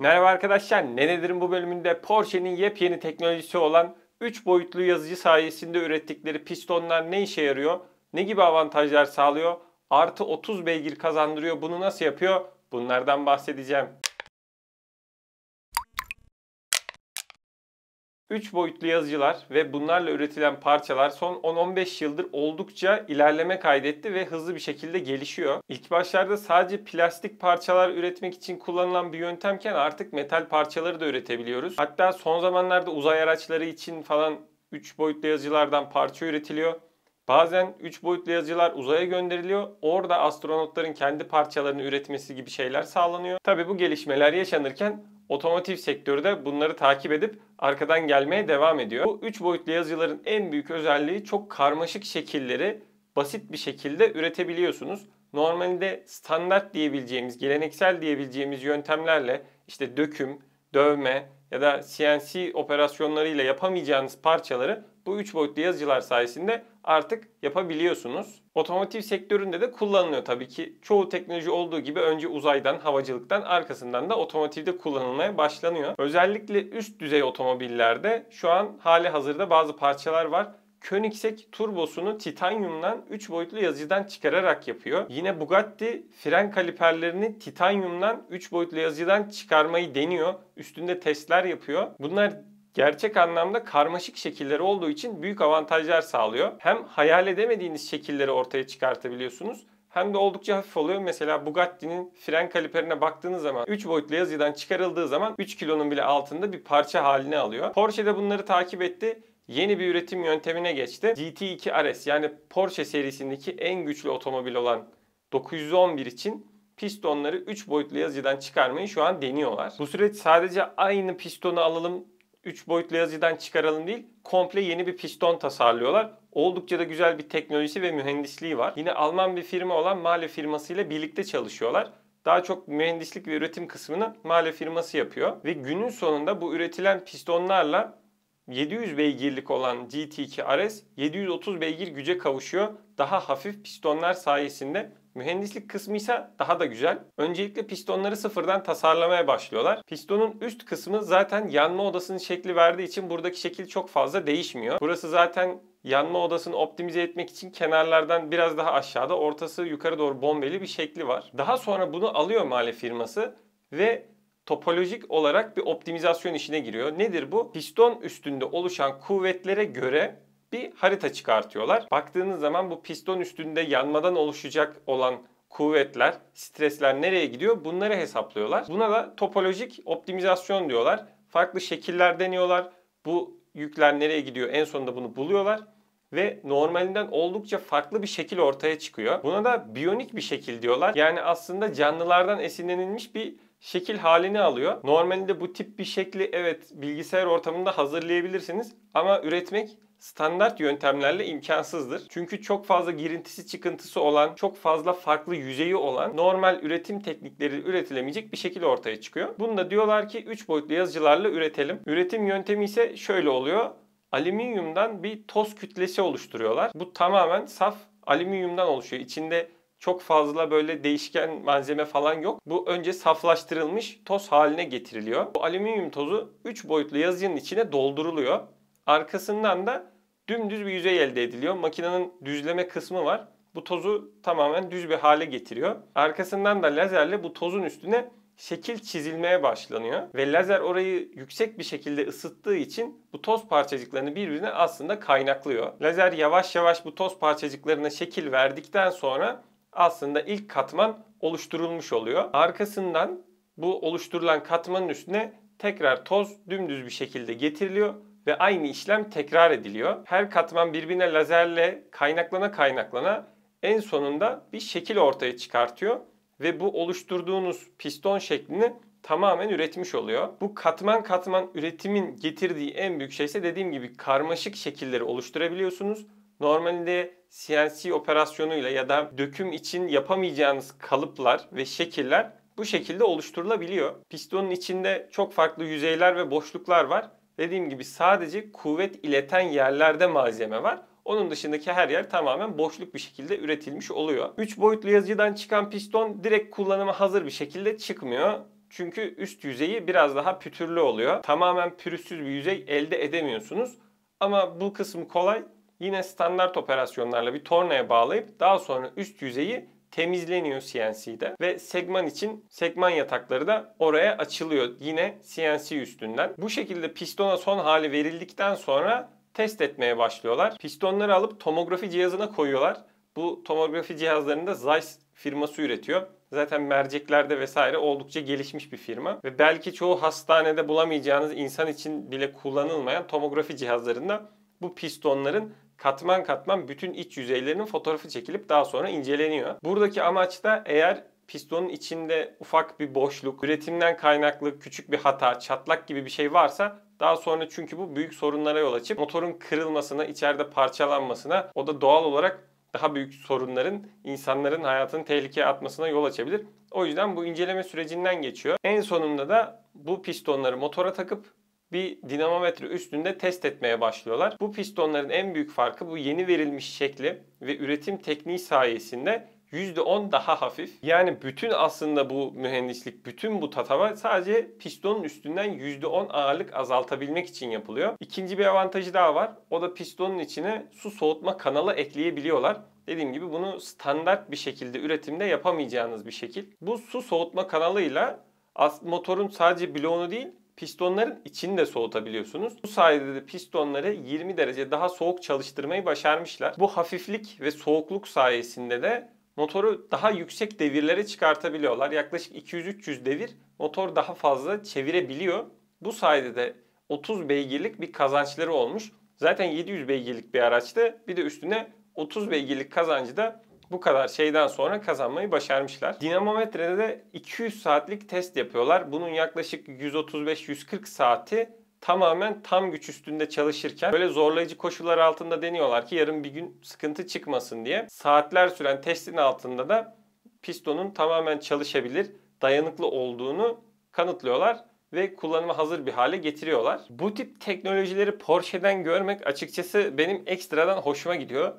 Merhaba arkadaşlar, Ne Nedir'in bu bölümünde Porsche'nin yepyeni teknolojisi olan 3 boyutlu yazıcı sayesinde ürettikleri pistonlar ne işe yarıyor, ne gibi avantajlar sağlıyor, artı 30 beygir kazandırıyor, bunu nasıl yapıyor bunlardan bahsedeceğim. 3 boyutlu yazıcılar ve bunlarla üretilen parçalar son 10-15 yıldır oldukça ilerleme kaydetti ve hızlı bir şekilde gelişiyor. İlk başlarda sadece plastik parçalar üretmek için kullanılan bir yöntemken artık metal parçaları da üretebiliyoruz. Hatta son zamanlarda uzay araçları için falan 3 boyutlu yazıcılardan parça üretiliyor. Bazen 3 boyutlu yazıcılar uzaya gönderiliyor. Orada astronotların kendi parçalarını üretmesi gibi şeyler sağlanıyor. Tabi bu gelişmeler yaşanırken Otomotiv sektörü de bunları takip edip arkadan gelmeye devam ediyor. Bu 3 boyutlu yazıcıların en büyük özelliği çok karmaşık şekilleri basit bir şekilde üretebiliyorsunuz. Normalde standart diyebileceğimiz, geleneksel diyebileceğimiz yöntemlerle işte döküm, dövme ya da CNC operasyonlarıyla yapamayacağınız parçaları bu 3 boyutlu yazıcılar sayesinde artık yapabiliyorsunuz. Otomotiv sektöründe de kullanılıyor tabii ki. Çoğu teknoloji olduğu gibi önce uzaydan, havacılıktan, arkasından da otomotivde kullanılmaya başlanıyor. Özellikle üst düzey otomobillerde şu an hali hazırda bazı parçalar var. Koenigsegg turbosunu titanyumdan 3 boyutlu yazıcıdan çıkararak yapıyor. Yine Bugatti fren kaliperlerini titanyumdan 3 boyutlu yazıcıdan çıkarmayı deniyor. Üstünde testler yapıyor. Bunlar gerçek anlamda karmaşık şekilleri olduğu için büyük avantajlar sağlıyor. Hem hayal edemediğiniz şekilleri ortaya çıkartabiliyorsunuz hem de oldukça hafif oluyor. Mesela Bugatti'nin fren kaliperine baktığınız zaman 3 boyutlu yazıdan çıkarıldığı zaman 3 kilonun bile altında bir parça halini alıyor. Porsche de bunları takip etti yeni bir üretim yöntemine geçti. GT2 RS yani Porsche serisindeki en güçlü otomobil olan 911 için pistonları 3 boyutlu yazıcıdan çıkarmayı şu an deniyorlar. Bu süreç sadece aynı pistonu alalım 3 boyutlu yazıcıdan çıkaralım değil, komple yeni bir piston tasarlıyorlar. Oldukça da güzel bir teknolojisi ve mühendisliği var. Yine Alman bir firma olan Mahle ile birlikte çalışıyorlar. Daha çok mühendislik ve üretim kısmını Mahle firması yapıyor. Ve günün sonunda bu üretilen pistonlarla 700 beygirlik olan GT2 RS 730 beygir güce kavuşuyor. Daha hafif pistonlar sayesinde Mühendislik kısmı ise daha da güzel. Öncelikle pistonları sıfırdan tasarlamaya başlıyorlar. Pistonun üst kısmı zaten yanma odasının şekli verdiği için buradaki şekil çok fazla değişmiyor. Burası zaten yanma odasını optimize etmek için kenarlardan biraz daha aşağıda ortası yukarı doğru bombeli bir şekli var. Daha sonra bunu alıyor mali firması ve topolojik olarak bir optimizasyon işine giriyor. Nedir bu? Piston üstünde oluşan kuvvetlere göre bir harita çıkartıyorlar. Baktığınız zaman bu piston üstünde yanmadan oluşacak olan kuvvetler, stresler nereye gidiyor bunları hesaplıyorlar. Buna da topolojik optimizasyon diyorlar. Farklı şekiller deniyorlar. Bu yükler nereye gidiyor en sonunda bunu buluyorlar ve normalinden oldukça farklı bir şekil ortaya çıkıyor. Buna da biyonik bir şekil diyorlar. Yani aslında canlılardan esinlenilmiş bir şekil halini alıyor. Normalde bu tip bir şekli evet bilgisayar ortamında hazırlayabilirsiniz ama üretmek standart yöntemlerle imkansızdır. Çünkü çok fazla girintisi çıkıntısı olan, çok fazla farklı yüzeyi olan normal üretim teknikleri üretilemeyecek bir şekilde ortaya çıkıyor. Bunu da diyorlar ki 3 boyutlu yazıcılarla üretelim. Üretim yöntemi ise şöyle oluyor. Alüminyumdan bir toz kütlesi oluşturuyorlar. Bu tamamen saf alüminyumdan oluşuyor. İçinde çok fazla böyle değişken malzeme falan yok. Bu önce saflaştırılmış toz haline getiriliyor. Bu alüminyum tozu 3 boyutlu yazıcının içine dolduruluyor. Arkasından da dümdüz bir yüzey elde ediliyor. Makinenin düzleme kısmı var. Bu tozu tamamen düz bir hale getiriyor. Arkasından da lazerle bu tozun üstüne şekil çizilmeye başlanıyor ve lazer orayı yüksek bir şekilde ısıttığı için bu toz parçacıklarını birbirine aslında kaynaklıyor. Lazer yavaş yavaş bu toz parçacıklarına şekil verdikten sonra aslında ilk katman oluşturulmuş oluyor. Arkasından bu oluşturulan katmanın üstüne tekrar toz dümdüz bir şekilde getiriliyor ve aynı işlem tekrar ediliyor. Her katman birbirine lazerle kaynaklana kaynaklana en sonunda bir şekil ortaya çıkartıyor ve bu oluşturduğunuz piston şeklini tamamen üretmiş oluyor. Bu katman katman üretimin getirdiği en büyük şey ise dediğim gibi karmaşık şekilleri oluşturabiliyorsunuz. Normalde CNC operasyonuyla ya da döküm için yapamayacağınız kalıplar ve şekiller bu şekilde oluşturulabiliyor. Pistonun içinde çok farklı yüzeyler ve boşluklar var Dediğim gibi sadece kuvvet ileten yerlerde malzeme var. Onun dışındaki her yer tamamen boşluk bir şekilde üretilmiş oluyor. 3 boyutlu yazıcıdan çıkan piston direkt kullanıma hazır bir şekilde çıkmıyor. Çünkü üst yüzeyi biraz daha pütürlü oluyor. Tamamen pürüzsüz bir yüzey elde edemiyorsunuz. Ama bu kısmı kolay. Yine standart operasyonlarla bir tornaya bağlayıp daha sonra üst yüzeyi temizleniyor CNC'de ve segman için segman yatakları da oraya açılıyor yine CNC üstünden. Bu şekilde pistona son hali verildikten sonra test etmeye başlıyorlar. Pistonları alıp tomografi cihazına koyuyorlar. Bu tomografi cihazlarını da Zeiss firması üretiyor. Zaten merceklerde vesaire oldukça gelişmiş bir firma ve belki çoğu hastanede bulamayacağınız insan için bile kullanılmayan tomografi cihazlarında bu pistonların katman katman bütün iç yüzeylerinin fotoğrafı çekilip daha sonra inceleniyor. Buradaki amaç da eğer pistonun içinde ufak bir boşluk, üretimden kaynaklı küçük bir hata, çatlak gibi bir şey varsa daha sonra çünkü bu büyük sorunlara yol açıp motorun kırılmasına, içeride parçalanmasına o da doğal olarak daha büyük sorunların insanların hayatını tehlikeye atmasına yol açabilir. O yüzden bu inceleme sürecinden geçiyor. En sonunda da bu pistonları motora takıp bir dinamometre üstünde test etmeye başlıyorlar. Bu pistonların en büyük farkı bu yeni verilmiş şekli ve üretim tekniği sayesinde %10 daha hafif. Yani bütün aslında bu mühendislik, bütün bu tatava sadece pistonun üstünden %10 ağırlık azaltabilmek için yapılıyor. İkinci bir avantajı daha var. O da pistonun içine su soğutma kanalı ekleyebiliyorlar. Dediğim gibi bunu standart bir şekilde üretimde yapamayacağınız bir şekil. Bu su soğutma kanalıyla motorun sadece bloğunu değil pistonların içini de soğutabiliyorsunuz. Bu sayede de pistonları 20 derece daha soğuk çalıştırmayı başarmışlar. Bu hafiflik ve soğukluk sayesinde de motoru daha yüksek devirlere çıkartabiliyorlar. Yaklaşık 200-300 devir motor daha fazla çevirebiliyor. Bu sayede de 30 beygirlik bir kazançları olmuş. Zaten 700 beygirlik bir araçtı. Bir de üstüne 30 beygirlik kazancı da bu kadar şeyden sonra kazanmayı başarmışlar. Dinamometrede de 200 saatlik test yapıyorlar. Bunun yaklaşık 135-140 saati tamamen tam güç üstünde çalışırken böyle zorlayıcı koşullar altında deniyorlar ki yarın bir gün sıkıntı çıkmasın diye. Saatler süren testin altında da pistonun tamamen çalışabilir, dayanıklı olduğunu kanıtlıyorlar ve kullanıma hazır bir hale getiriyorlar. Bu tip teknolojileri Porsche'den görmek açıkçası benim ekstradan hoşuma gidiyor.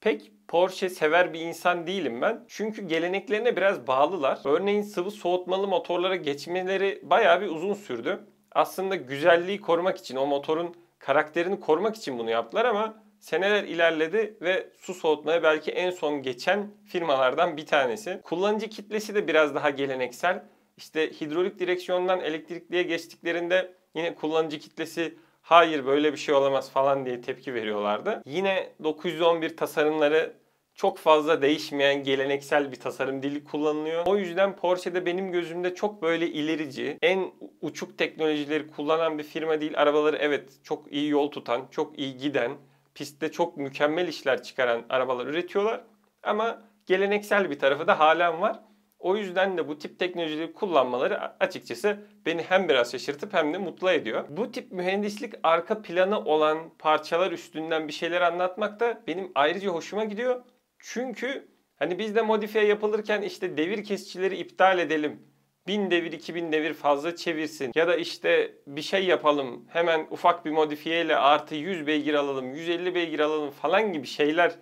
Pek Porsche sever bir insan değilim ben. Çünkü geleneklerine biraz bağlılar. Örneğin sıvı soğutmalı motorlara geçmeleri bayağı bir uzun sürdü. Aslında güzelliği korumak için, o motorun karakterini korumak için bunu yaptılar ama seneler ilerledi ve su soğutmaya belki en son geçen firmalardan bir tanesi. Kullanıcı kitlesi de biraz daha geleneksel. İşte hidrolik direksiyondan elektrikliye geçtiklerinde yine kullanıcı kitlesi hayır böyle bir şey olamaz falan diye tepki veriyorlardı. Yine 911 tasarımları çok fazla değişmeyen geleneksel bir tasarım dili kullanılıyor. O yüzden Porsche'de benim gözümde çok böyle ilerici, en uçuk teknolojileri kullanan bir firma değil. Arabaları evet çok iyi yol tutan, çok iyi giden, pistte çok mükemmel işler çıkaran arabalar üretiyorlar. Ama geleneksel bir tarafı da halen var. O yüzden de bu tip teknolojileri kullanmaları açıkçası beni hem biraz şaşırtıp hem de mutlu ediyor. Bu tip mühendislik arka planı olan parçalar üstünden bir şeyler anlatmak da benim ayrıca hoşuma gidiyor. Çünkü hani biz de modifiye yapılırken işte devir kesicileri iptal edelim 1000 devir 2000 devir fazla çevirsin ya da işte bir şey yapalım hemen ufak bir modifiyeyle artı 100 beygir alalım 150 beygir alalım falan gibi şeyler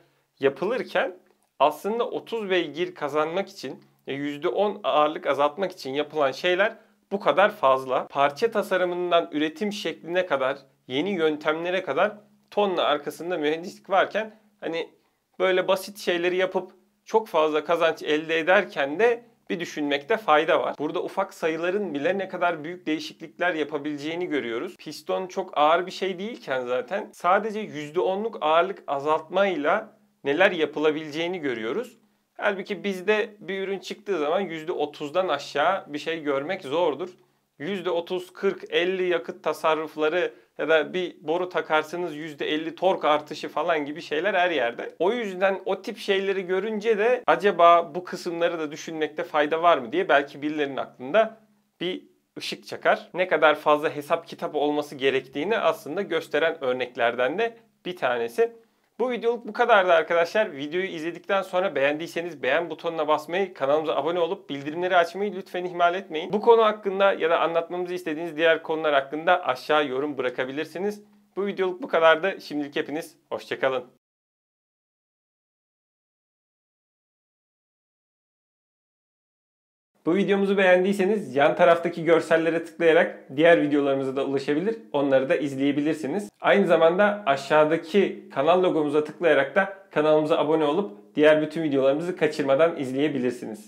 yapılırken aslında 30 beygir kazanmak için %10 e, ağırlık azaltmak için yapılan şeyler bu kadar fazla. Parça tasarımından üretim şekline kadar, yeni yöntemlere kadar tonla arkasında mühendislik varken hani böyle basit şeyleri yapıp çok fazla kazanç elde ederken de bir düşünmekte fayda var. Burada ufak sayıların bile ne kadar büyük değişiklikler yapabileceğini görüyoruz. Piston çok ağır bir şey değilken zaten sadece %10'luk ağırlık azaltmayla neler yapılabileceğini görüyoruz. Halbuki bizde bir ürün çıktığı zaman %30'dan aşağı bir şey görmek zordur. %30, 40, 50 yakıt tasarrufları ya da bir boru takarsınız %50 tork artışı falan gibi şeyler her yerde. O yüzden o tip şeyleri görünce de acaba bu kısımları da düşünmekte fayda var mı diye belki birilerinin aklında bir ışık çakar. Ne kadar fazla hesap kitap olması gerektiğini aslında gösteren örneklerden de bir tanesi. Bu videoluk bu kadardı arkadaşlar. Videoyu izledikten sonra beğendiyseniz beğen butonuna basmayı, kanalımıza abone olup bildirimleri açmayı lütfen ihmal etmeyin. Bu konu hakkında ya da anlatmamızı istediğiniz diğer konular hakkında aşağı yorum bırakabilirsiniz. Bu videoluk bu kadardı. Şimdilik hepiniz hoşçakalın. Bu videomuzu beğendiyseniz yan taraftaki görsellere tıklayarak diğer videolarımıza da ulaşabilir. Onları da izleyebilirsiniz. Aynı zamanda aşağıdaki kanal logomuza tıklayarak da kanalımıza abone olup diğer bütün videolarımızı kaçırmadan izleyebilirsiniz.